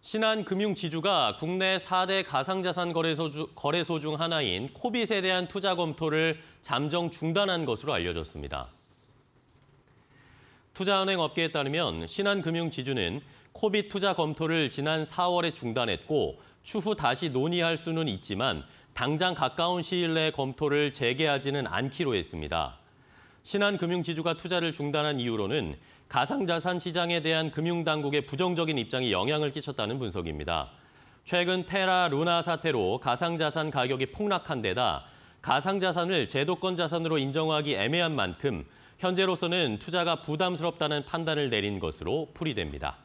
신한금융지주가 국내 4대 가상자산 거래소주, 거래소, 중 하나인 코빗에 대한 투자 검토를 잠정 중단한 것으로 알려졌습니다. 투자은행 업계에 따르면 신한금융지주는 코빗 투자 검토를 지난 4월에 중단했고 추후 다시 논의할 수는 있지만 당장 가까운 시일 내에 검토를 재개하지는 않기로 했습니다. 신한금융지주가 투자를 중단한 이유로는 가상자산 시장에 대한 금융당국의 부정적인 입장이 영향을 끼쳤다는 분석입니다. 최근 테라 루나 사태로 가상자산 가격이 폭락한 데다 가상자산을 제도권 자산으로 인정하기 애매한 만큼 현재로서는 투자가 부담스럽다는 판단을 내린 것으로 풀이됩니다.